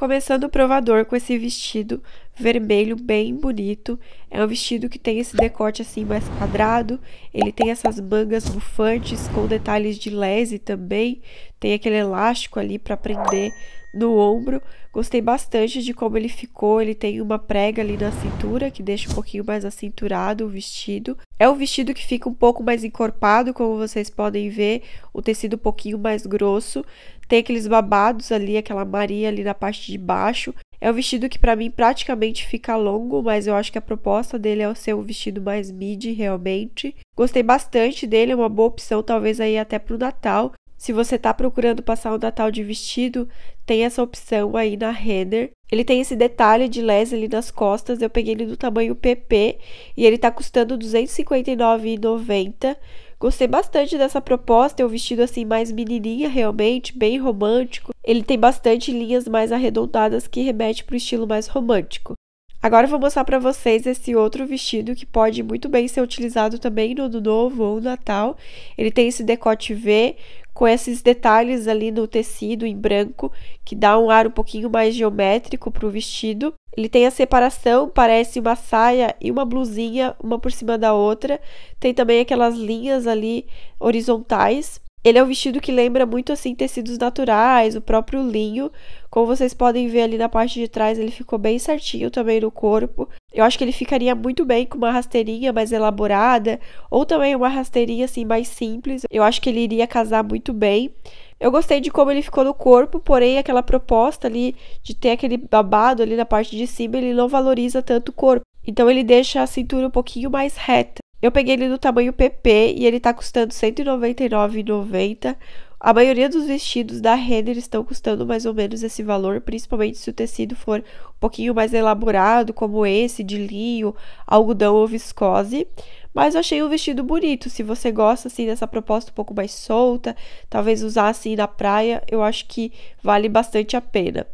Começando o provador com esse vestido vermelho bem bonito. É um vestido que tem esse decote assim mais quadrado. Ele tem essas mangas bufantes com detalhes de lese também. Tem aquele elástico ali para prender no ombro. Gostei bastante de como ele ficou. Ele tem uma prega ali na cintura que deixa um pouquinho mais acinturado o vestido. É um vestido que fica um pouco mais encorpado, como vocês podem ver, o tecido um pouquinho mais grosso. Tem aqueles babados ali, aquela maria ali na parte de baixo. É um vestido que para mim praticamente fica longo, mas eu acho que a proposta dele é ser um vestido mais mid realmente. Gostei bastante dele, é uma boa opção talvez aí até pro Natal. Se você está procurando passar o um Natal de vestido, tem essa opção aí na Renner. Ele tem esse detalhe de les ali nas costas, eu peguei ele do tamanho PP e ele está custando R$ 259,90 Gostei bastante dessa proposta, é um vestido assim mais menininha realmente, bem romântico. Ele tem bastante linhas mais arredondadas que remete para o estilo mais romântico. Agora eu vou mostrar para vocês esse outro vestido que pode muito bem ser utilizado também no Ano Novo ou no Natal. Ele tem esse decote V com esses detalhes ali no tecido em branco, que dá um ar um pouquinho mais geométrico para o vestido. Ele tem a separação, parece uma saia e uma blusinha, uma por cima da outra. Tem também aquelas linhas ali horizontais. Ele é um vestido que lembra muito assim tecidos naturais, o próprio linho. Como vocês podem ver ali na parte de trás, ele ficou bem certinho também no corpo. Eu acho que ele ficaria muito bem com uma rasteirinha mais elaborada ou também uma rasteirinha assim mais simples. Eu acho que ele iria casar muito bem. Eu gostei de como ele ficou no corpo, porém aquela proposta ali de ter aquele babado ali na parte de cima, ele não valoriza tanto o corpo. Então ele deixa a cintura um pouquinho mais reta. Eu peguei ele do tamanho PP e ele tá custando R$ 199,90. A maioria dos vestidos da Renner estão custando mais ou menos esse valor, principalmente se o tecido for um pouquinho mais elaborado, como esse de linho, algodão ou viscose. Mas eu achei o vestido bonito. Se você gosta assim dessa proposta um pouco mais solta, talvez usar assim na praia, eu acho que vale bastante a pena.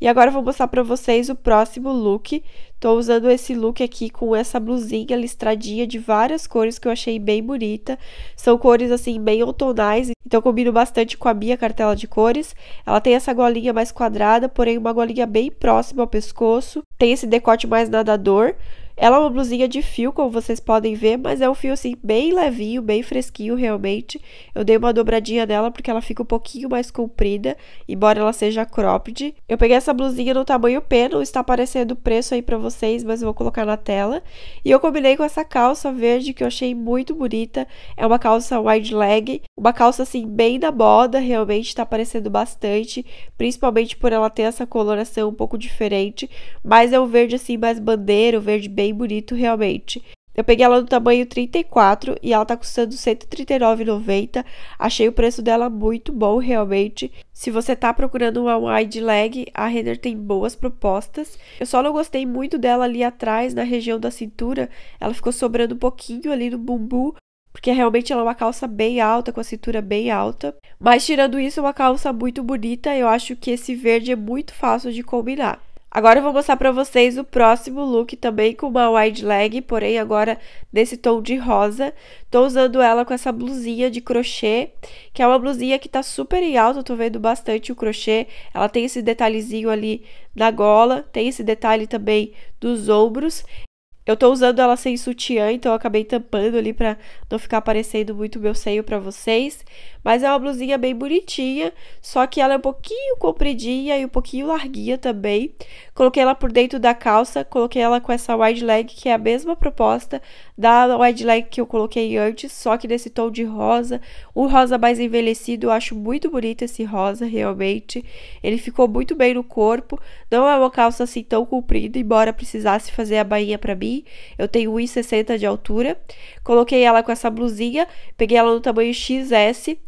E agora eu vou mostrar para vocês o próximo look. Tô usando esse look aqui com essa blusinha listradinha de várias cores que eu achei bem bonita. São cores assim bem outonais, então combino bastante com a minha cartela de cores. Ela tem essa golinha mais quadrada, porém uma golinha bem próxima ao pescoço. Tem esse decote mais nadador, ela é uma blusinha de fio, como vocês podem ver, mas é um fio assim bem levinho, bem fresquinho realmente. Eu dei uma dobradinha nela porque ela fica um pouquinho mais comprida, embora ela seja cropped. Eu peguei essa blusinha no tamanho P, não está aparecendo o preço aí para vocês, mas eu vou colocar na tela. E eu combinei com essa calça verde que eu achei muito bonita. É uma calça wide leg, uma calça assim bem da moda, realmente está aparecendo bastante, principalmente por ela ter essa coloração um pouco diferente, mas é um verde assim mais bandeiro, verde bem bem bonito realmente. Eu peguei ela do tamanho 34 e ela tá custando 139,90. Achei o preço dela muito bom, realmente. Se você tá procurando uma wide leg, a Renner tem boas propostas. Eu só não gostei muito dela ali atrás, na região da cintura. Ela ficou sobrando um pouquinho ali no bumbum, porque realmente ela é uma calça bem alta, com a cintura bem alta. Mas tirando isso, é uma calça muito bonita. Eu acho que esse verde é muito fácil de combinar. Agora eu vou mostrar para vocês o próximo look também com uma wide leg, porém agora nesse tom de rosa. Tô usando ela com essa blusinha de crochê, que é uma blusinha que tá super em alta, tô vendo bastante o crochê. Ela tem esse detalhezinho ali na gola, tem esse detalhe também dos ombros. Eu tô usando ela sem sutiã, então eu acabei tampando ali pra não ficar aparecendo muito meu seio pra vocês. Mas é uma blusinha bem bonitinha, só que ela é um pouquinho compridinha e um pouquinho larguinha também. Coloquei ela por dentro da calça, coloquei ela com essa wide leg, que é a mesma proposta da wide leg que eu coloquei antes, só que nesse tom de rosa. O rosa mais envelhecido, eu acho muito bonito esse rosa, realmente. Ele ficou muito bem no corpo. Não é uma calça assim tão comprida, embora precisasse fazer a bainha para mim. Eu tenho 1,60 de altura. Coloquei ela com essa blusinha, peguei ela no tamanho XS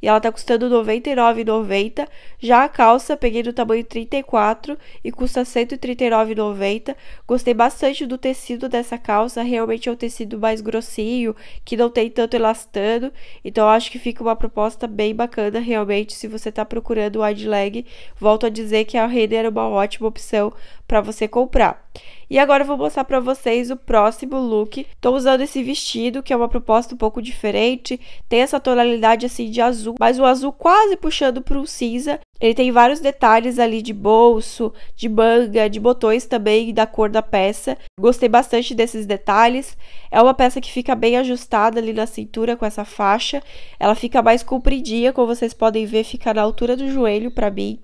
e ela tá custando R$ 99,90. Já a calça, peguei do tamanho 34 e custa R$ 139,90. Gostei bastante do tecido dessa calça, realmente é um tecido mais grossinho, que não tem tanto elastano, então acho que fica uma proposta bem bacana, realmente, se você tá procurando wide leg. Volto a dizer que a Renner é uma ótima opção para você comprar. E agora eu vou mostrar para vocês o próximo look. Tô usando esse vestido, que é uma proposta um pouco diferente, tem essa tonalidade assim de azul, azul, mas o azul quase puxando para o cinza. Ele tem vários detalhes ali de bolso, de manga, de botões também da cor da peça. Gostei bastante desses detalhes. É uma peça que fica bem ajustada ali na cintura com essa faixa. Ela fica mais compridinha, como vocês podem ver, fica na altura do joelho para mim.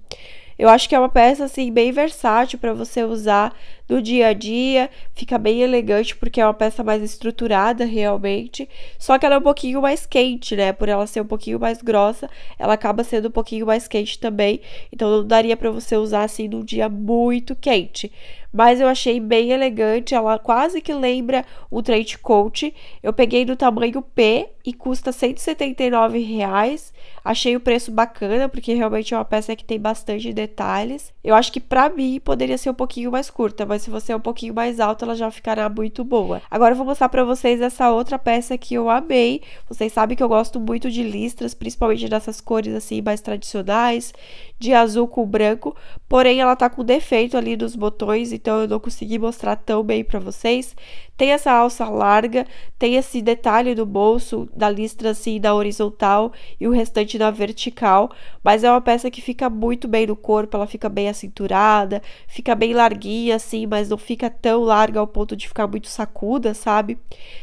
Eu acho que é uma peça assim bem versátil para você usar no dia a dia, fica bem elegante porque é uma peça mais estruturada realmente. Só que ela é um pouquinho mais quente, né? Por ela ser um pouquinho mais grossa, ela acaba sendo um pouquinho mais quente também. Então não daria para você usar assim num dia muito quente mas eu achei bem elegante, ela quase que lembra o Trench Coat. Eu peguei do tamanho P e custa 179 reais. Achei o preço bacana, porque realmente é uma peça que tem bastante detalhes. Eu acho que para mim poderia ser um pouquinho mais curta, mas se você é um pouquinho mais alta, ela já ficará muito boa. Agora eu vou mostrar para vocês essa outra peça que eu amei. Vocês sabem que eu gosto muito de listras, principalmente dessas cores assim mais tradicionais, de azul com branco. Porém, ela tá com defeito ali dos botões e então eu não consegui mostrar tão bem para vocês. Tem essa alça larga, tem esse detalhe do bolso, da listra assim na horizontal e o restante na vertical, mas é uma peça que fica muito bem no corpo, ela fica bem acinturada, fica bem larguinha assim, mas não fica tão larga ao ponto de ficar muito sacuda, sabe?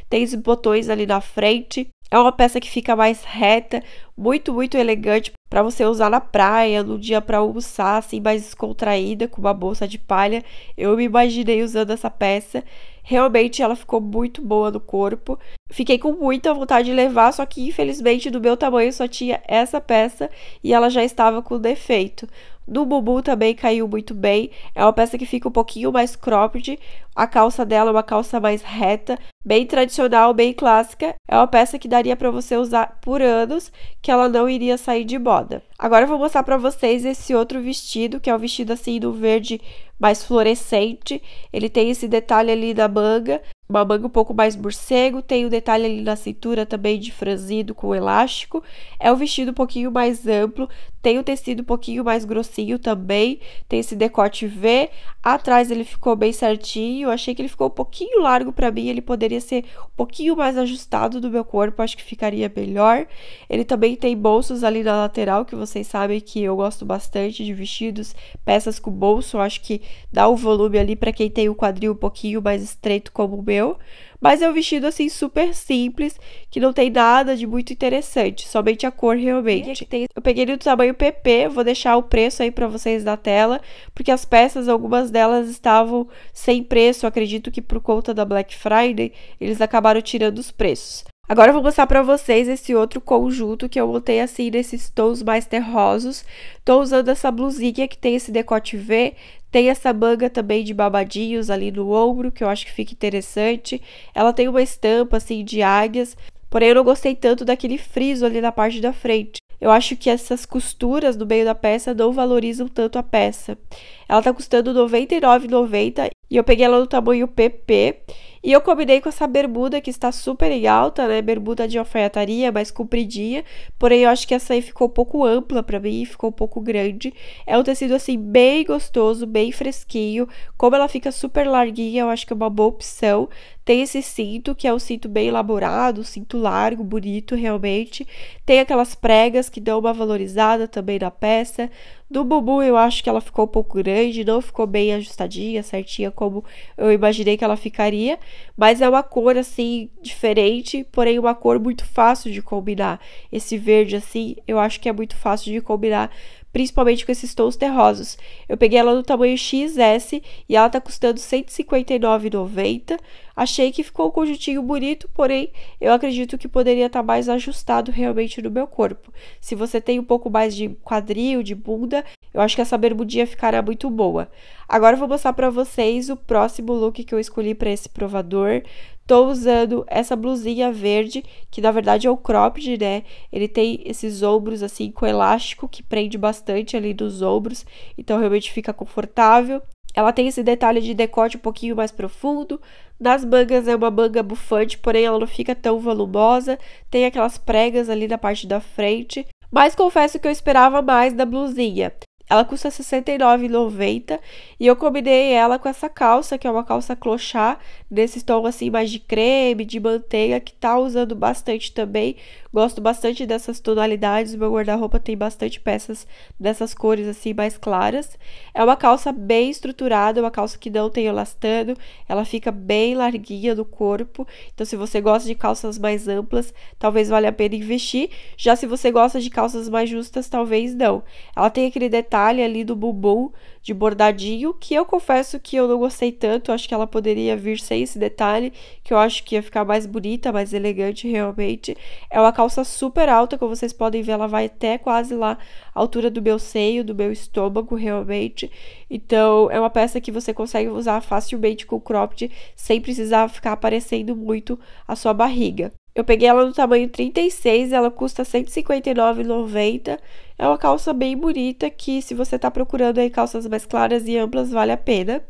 Tem os botões ali na frente, é uma peça que fica mais reta, muito, muito elegante para você usar na praia, no dia para almoçar, assim, mais descontraída, com uma bolsa de palha. Eu me imaginei usando essa peça. Realmente ela ficou muito boa no corpo. Fiquei com muita vontade de levar, só que infelizmente do meu tamanho só tinha essa peça e ela já estava com defeito. Do Bubu também caiu muito bem, é uma peça que fica um pouquinho mais cropped, a calça dela é uma calça mais reta, bem tradicional, bem clássica, é uma peça que daria para você usar por anos, que ela não iria sair de moda. Agora eu vou mostrar para vocês esse outro vestido, que é um vestido assim do verde mais fluorescente, ele tem esse detalhe ali da manga, uma manga um pouco mais morcego, tem o um detalhe ali na cintura também de franzido com elástico. É um vestido um pouquinho mais amplo, tem o tecido um pouquinho mais grossinho também, tem esse decote V. Atrás ele ficou bem certinho, achei que ele ficou um pouquinho largo para mim, ele poderia ser um pouquinho mais ajustado do meu corpo, acho que ficaria melhor. Ele também tem bolsos ali na lateral, que vocês sabem que eu gosto bastante de vestidos, peças com bolso, acho que dá um volume ali para quem tem o quadril um pouquinho mais estreito como o meu. Mas é um vestido assim super simples, que não tem nada de muito interessante, somente a cor realmente. Eu peguei ele do tamanho PP, vou deixar o preço aí para vocês na tela, porque as peças, algumas delas estavam sem preço, acredito que por conta da Black Friday, eles acabaram tirando os preços. Agora eu vou mostrar para vocês esse outro conjunto que eu montei assim nesses tons mais terrosos. Tô usando essa blusinha que tem esse decote V, tem essa manga também de babadinhos ali no ombro, que eu acho que fica interessante. Ela tem uma estampa assim de águias, porém eu não gostei tanto daquele friso ali na parte da frente. Eu acho que essas costuras no meio da peça não valorizam tanto a peça. Ela tá custando R$ 99,90 e eu peguei ela do tamanho PP. E eu combinei com essa bermuda que está super em alta, né? Bermuda de alfaiataria, mais compridinha. Porém, eu acho que essa aí ficou um pouco ampla para mim, ficou um pouco grande. É um tecido assim bem gostoso, bem fresquinho. Como ela fica super larguinha, eu acho que é uma boa opção. Tem esse cinto, que é um cinto bem elaborado, cinto largo, bonito realmente. Tem aquelas pregas que dão uma valorizada também na peça. Do Bubu, eu acho que ela ficou um pouco grande, não ficou bem ajustadinha, certinha, como eu imaginei que ela ficaria. Mas é uma cor, assim, diferente, porém uma cor muito fácil de combinar. Esse verde, assim, eu acho que é muito fácil de combinar, principalmente com esses tons terrosos. Eu peguei ela no tamanho XS e ela tá custando R$159,90. Achei que ficou o conjuntinho bonito, porém eu acredito que poderia estar tá mais ajustado realmente no meu corpo. Se você tem um pouco mais de quadril, de bunda, eu acho que essa bermudinha ficará muito boa. Agora eu vou mostrar para vocês o próximo look que eu escolhi para esse provador. Tô usando essa blusinha verde, que na verdade é o cropped, né? Ele tem esses ombros assim com elástico que prende bastante ali dos ombros, então realmente fica confortável. Ela tem esse detalhe de decote um pouquinho mais profundo. Nas mangas é uma manga bufante, porém ela não fica tão volumosa. Tem aquelas pregas ali na parte da frente. Mas confesso que eu esperava mais da blusinha. Ela custa R$ 69,90 e eu combinei ela com essa calça, que é uma calça clochá, desse tom assim mais de creme, de manteiga, que tá usando bastante também. Gosto bastante dessas tonalidades, meu guarda-roupa tem bastante peças dessas cores assim mais claras. É uma calça bem estruturada, uma calça que não tem elastano, ela fica bem larguinha no corpo. Então se você gosta de calças mais amplas, talvez valha a pena investir. Já se você gosta de calças mais justas, talvez não. Ela tem aquele detalhe detalhe ali do bumbum de bordadinho, que eu confesso que eu não gostei tanto, acho que ela poderia vir sem esse detalhe, que eu acho que ia ficar mais bonita, mais elegante realmente. É uma calça super alta, como vocês podem ver, ela vai até quase lá a altura do meu seio, do meu estômago realmente. Então, é uma peça que você consegue usar facilmente com cropped, sem precisar ficar aparecendo muito a sua barriga. Eu peguei ela no tamanho 36, ela custa R$ 159,90. É uma calça bem bonita que se você está procurando aí calças mais claras e amplas, vale a pena.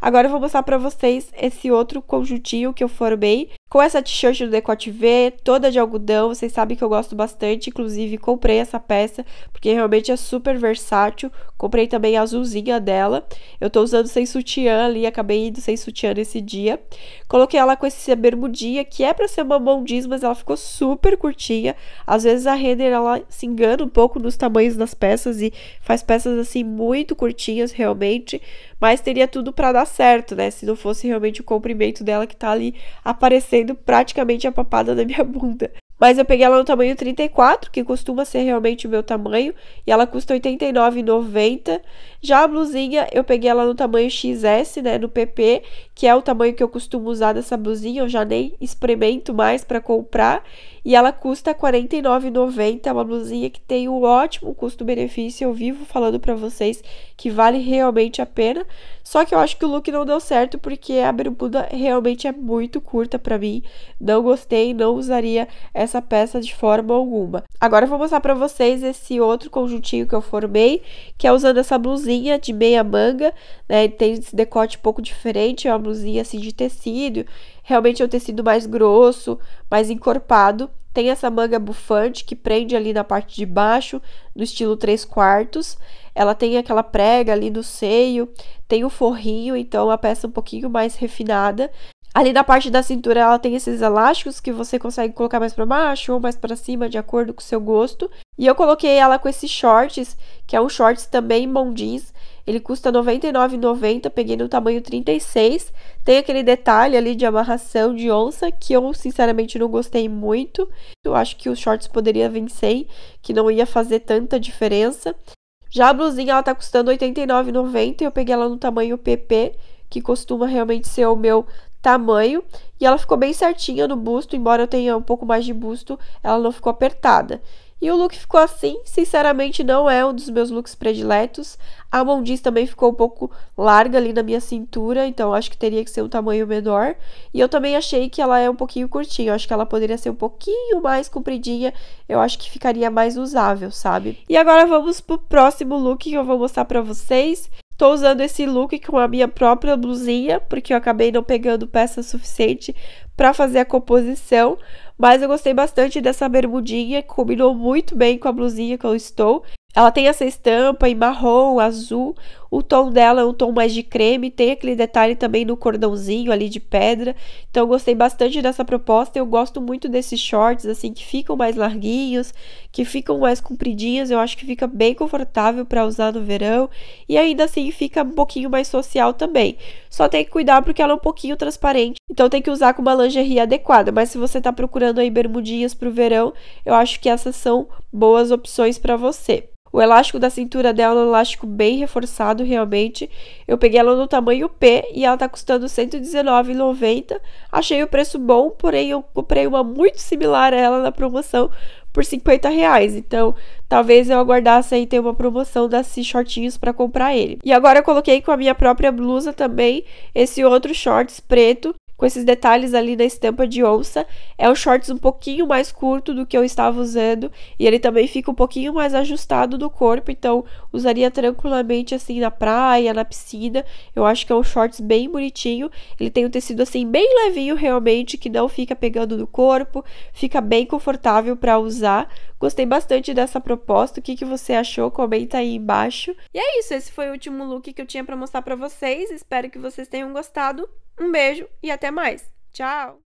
Agora eu vou mostrar para vocês esse outro conjuntinho que eu formei, com essa t-shirt do decote V, toda de algodão, vocês sabem que eu gosto bastante, inclusive comprei essa peça, porque realmente é super versátil. Comprei também a azulzinha dela. Eu tô usando sem sutiã ali, acabei indo sem sutiã nesse dia. Coloquei ela com esse bermudinha, que é pra ser uma mão jeans, mas ela ficou super curtinha. Às vezes a Renner, ela se engana um pouco nos tamanhos das peças e faz peças assim muito curtinhas realmente, mas teria tudo para dar certo, né? Se não fosse realmente o comprimento dela que tá ali aparecendo praticamente a papada da minha bunda. Mas eu peguei ela no tamanho 34, que costuma ser realmente o meu tamanho, e ela custa R$ 89,90. Já a blusinha, eu peguei ela no tamanho XS, né, no PP, que é o tamanho que eu costumo usar dessa blusinha, eu já nem experimento mais para comprar. E ela custa R$ 49,90, uma blusinha que tem um ótimo custo-benefício. Eu vivo falando para vocês que vale realmente a pena. Só que eu acho que o look não deu certo porque a bermuda realmente é muito curta para mim. Não gostei, não usaria essa peça de forma alguma. Agora eu vou mostrar para vocês esse outro conjuntinho que eu formei, que é usando essa blusinha de meia manga, né? Tem esse decote um pouco diferente, é uma blusinha assim de tecido realmente é um tecido mais grosso, mais encorpado. Tem essa manga bufante que prende ali na parte de baixo, no estilo 3 quartos. Ela tem aquela prega ali no seio, tem o forrinho, então a peça é um pouquinho mais refinada. Ali na parte da cintura ela tem esses elásticos que você consegue colocar mais para baixo ou mais para cima de acordo com o seu gosto. E eu coloquei ela com esses shorts, que é um shorts também mão jeans, ele custa R$ 99,90, peguei no tamanho 36. Tem aquele detalhe ali de amarração de onça que eu sinceramente não gostei muito. Eu acho que os shorts poderia vencer, que não ia fazer tanta diferença. Já a blusinha ela tá custando R$ 89,90 e eu peguei ela no tamanho PP, que costuma realmente ser o meu tamanho e ela ficou bem certinha no busto, embora eu tenha um pouco mais de busto, ela não ficou apertada. E o look ficou assim, sinceramente não é um dos meus looks prediletos. A mão jeans também ficou um pouco larga ali na minha cintura, então acho que teria que ser um tamanho menor. E eu também achei que ela é um pouquinho curtinha, acho que ela poderia ser um pouquinho mais compridinha, eu acho que ficaria mais usável, sabe? E agora vamos pro próximo look que eu vou mostrar pra vocês. Tô usando esse look com a minha própria blusinha, porque eu acabei não pegando peça suficiente para fazer a composição, mas eu gostei bastante dessa bermudinha, combinou muito bem com a blusinha que eu estou. Ela tem essa estampa em marrom, azul, o tom dela é um tom mais de creme, tem aquele detalhe também no cordãozinho ali de pedra. Então eu gostei bastante dessa proposta. Eu gosto muito desses shorts assim que ficam mais larguinhos, que ficam mais compridinhos. Eu acho que fica bem confortável para usar no verão e ainda assim fica um pouquinho mais social também. Só tem que cuidar porque ela é um pouquinho transparente. Então tem que usar com uma lingerie adequada, mas se você está procurando aí bermudinhas para o verão, eu acho que essas são boas opções para você. O elástico da cintura dela é um elástico bem reforçado, realmente. Eu peguei ela no tamanho P e ela tá custando R$ 119,90. Achei o preço bom, porém eu comprei uma muito similar a ela na promoção por 50 reais. Então, talvez eu aguardasse aí ter uma promoção desses shortinhos para comprar ele. E agora eu coloquei com a minha própria blusa também esse outro shorts preto com esses detalhes ali na estampa de onça. É um shorts um pouquinho mais curto do que eu estava usando e ele também fica um pouquinho mais ajustado do corpo, então usaria tranquilamente assim na praia, na piscina. Eu acho que é um shorts bem bonitinho. Ele tem um tecido assim bem levinho realmente, que não fica pegando no corpo, fica bem confortável para usar. Gostei bastante dessa proposta. O que, que você achou? Comenta aí embaixo. E é isso, esse foi o último look que eu tinha para mostrar para vocês. Espero que vocês tenham gostado. Um beijo e até mais. Tchau!